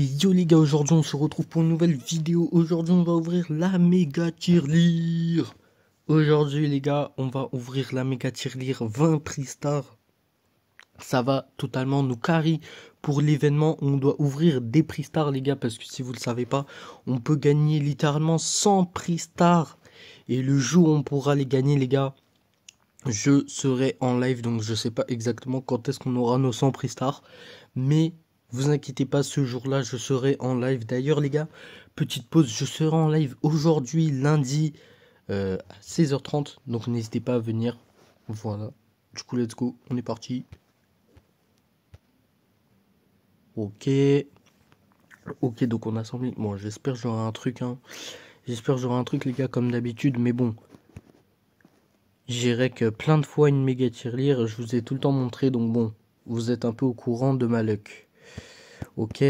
Et yo les gars, aujourd'hui on se retrouve pour une nouvelle vidéo. Aujourd'hui on va ouvrir la méga tirelire. Aujourd'hui les gars, on va ouvrir la méga tirelire 20 prix stars Ça va totalement nous carrer pour l'événement. On doit ouvrir des prix stars les gars parce que si vous le savez pas, on peut gagner littéralement 100 prix stars. Et le jour où on pourra les gagner les gars, je serai en live donc je sais pas exactement quand est-ce qu'on aura nos 100 prix stars. Mais vous inquiétez pas, ce jour-là, je serai en live. D'ailleurs, les gars, petite pause, je serai en live aujourd'hui, lundi, euh, à 16h30. Donc, n'hésitez pas à venir. Voilà. Du coup, let's go. On est parti. Ok. Ok, donc on a semblé. Bon, j'espère que j'aurai un truc. Hein. J'espère que j'aurai un truc, les gars, comme d'habitude. Mais bon. J'irai que plein de fois une méga tirelire. Je vous ai tout le temps montré. Donc, bon, vous êtes un peu au courant de ma luck. Ok.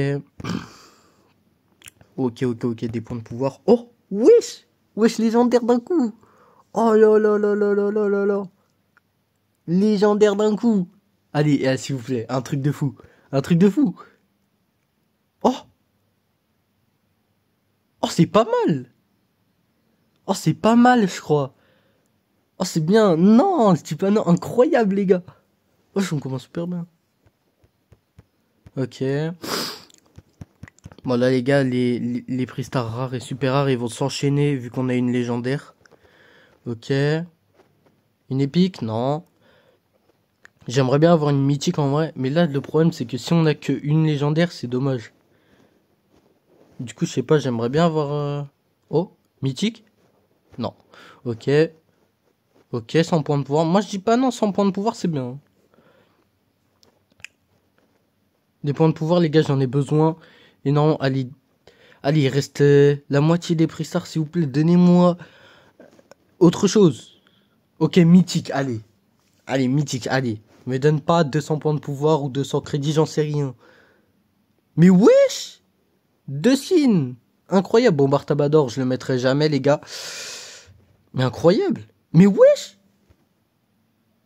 Ok, ok, ok, des points de pouvoir. Oh, wesh Wesh, légendaire d'un coup Oh là là là là là là Légendaire d'un coup Allez, eh, s'il vous plaît, un truc de fou. Un truc de fou Oh Oh, c'est pas mal Oh, c'est pas mal, je crois. Oh, c'est bien. Non, c'est pas non, incroyable, les gars. Oh, on commence super bien. Hein. Ok. Bon là les gars, les, les, prix rares et super rares, ils vont s'enchaîner vu qu'on a une légendaire. Ok. Une épique Non. J'aimerais bien avoir une mythique en vrai, mais là le problème c'est que si on a que une légendaire, c'est dommage. Du coup, je sais pas, j'aimerais bien avoir... Euh, oh, mythique Non. Ok. Ok, sans point de pouvoir. Moi je dis pas non, sans point de pouvoir c'est bien. Des points de pouvoir, les gars, j'en ai besoin. Et non, allez, allez, la moitié des prix stars, s'il vous plaît. Donnez-moi autre chose. Ok, mythique, allez. Allez, mythique, allez. Mais donne pas 200 points de pouvoir ou 200 crédits, j'en sais rien. Mais wesh Deux signes Incroyable, Bon, Bartabador, je le mettrai jamais, les gars. Mais incroyable Mais wesh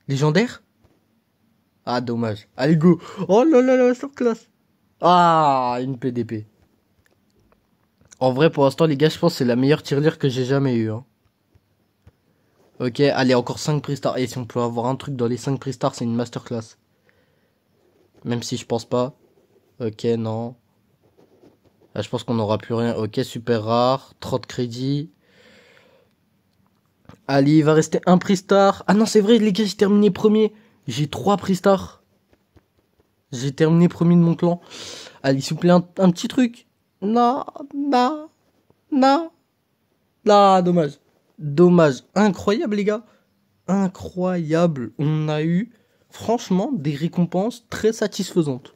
Légendaire ah, dommage. Allez, go. Oh là là là, masterclass. Ah, une PDP. En vrai, pour l'instant, les gars, je pense c'est la meilleure tirelire que j'ai jamais eue. Hein. Ok, allez, encore 5 pre-stars. Et si on peut avoir un truc dans les 5 pre-stars, c'est une masterclass. Même si je pense pas. Ok, non. Ah, je pense qu'on n'aura plus rien. Ok, super rare. 30 crédits. Allez, il va rester un pre-star. Ah non, c'est vrai, les gars, j'ai terminé premier. J'ai 3 pre-stars. J'ai terminé premier de mon clan. Allez, s'il vous plaît, un, petit truc. Non, non, non. Non, dommage. Dommage. Incroyable, les gars. Incroyable. On a eu, franchement, des récompenses très satisfaisantes.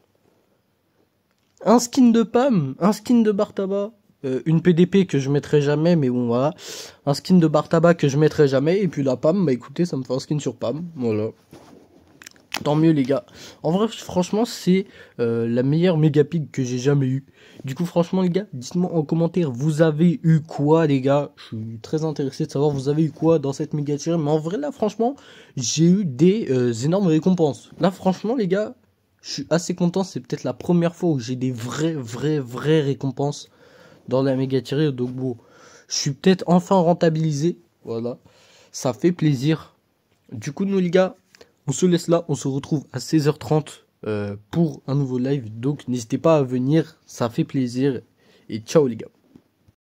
Un skin de Pam, un skin de Bartaba, tabac. Euh, une PDP que je mettrai jamais, mais bon, voilà. Un skin de Bartaba que je mettrai jamais. Et puis la Pam, bah écoutez, ça me fait un skin sur Pam. Voilà. Tant mieux les gars. En vrai, franchement, c'est euh, la meilleure méga pig que j'ai jamais eue. Du coup, franchement les gars, dites-moi en commentaire, vous avez eu quoi les gars Je suis très intéressé de savoir vous avez eu quoi dans cette méga tirée. Mais en vrai là, franchement, j'ai eu des euh, énormes récompenses. Là, franchement les gars, je suis assez content. C'est peut-être la première fois où j'ai des vraies, vraies, vraies récompenses dans la méga tirée. Donc bon, je suis peut-être enfin rentabilisé. Voilà, ça fait plaisir. Du coup, nous les gars, on se laisse là, on se retrouve à 16h30 euh, pour un nouveau live. Donc n'hésitez pas à venir, ça fait plaisir. Et ciao les gars.